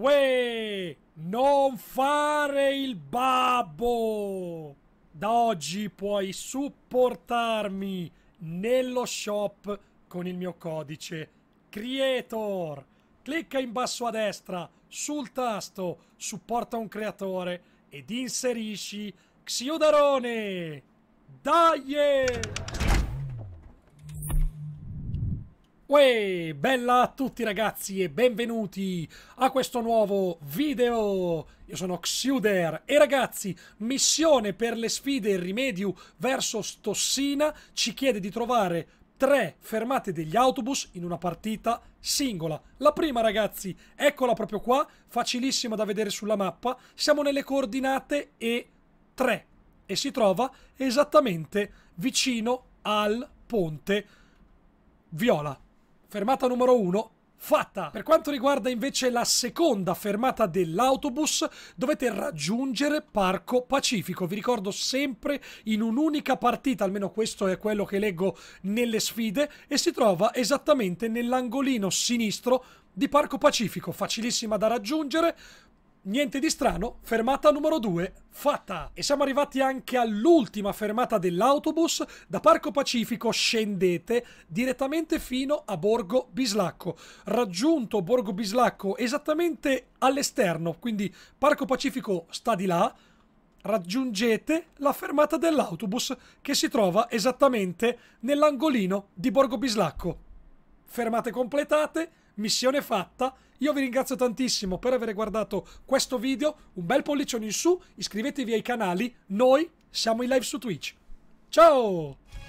Uè, non fare il babbo! Da oggi puoi supportarmi nello shop con il mio codice Creator. Clicca in basso a destra sul tasto Supporta un creatore ed inserisci Xiudarone! Dai! Uè, bella a tutti ragazzi e benvenuti a questo nuovo video! Io sono Xuder e ragazzi, missione per le sfide Rimediu verso Stossina ci chiede di trovare tre fermate degli autobus in una partita singola. La prima ragazzi, eccola proprio qua, facilissima da vedere sulla mappa, siamo nelle coordinate E3 e si trova esattamente vicino al ponte Viola fermata numero 1, fatta! Per quanto riguarda invece la seconda fermata dell'autobus, dovete raggiungere Parco Pacifico. Vi ricordo sempre in un'unica partita, almeno questo è quello che leggo nelle sfide, e si trova esattamente nell'angolino sinistro di Parco Pacifico, facilissima da raggiungere, Niente di strano, fermata numero 2 fatta! E siamo arrivati anche all'ultima fermata dell'autobus. Da Parco Pacifico scendete direttamente fino a Borgo Bislacco. Raggiunto Borgo Bislacco esattamente all'esterno, quindi Parco Pacifico sta di là. Raggiungete la fermata dell'autobus che si trova esattamente nell'angolino di Borgo Bislacco. Fermate completate, missione fatta. Io vi ringrazio tantissimo per aver guardato questo video, un bel pollicione in su, iscrivetevi ai canali, noi siamo in live su Twitch. Ciao!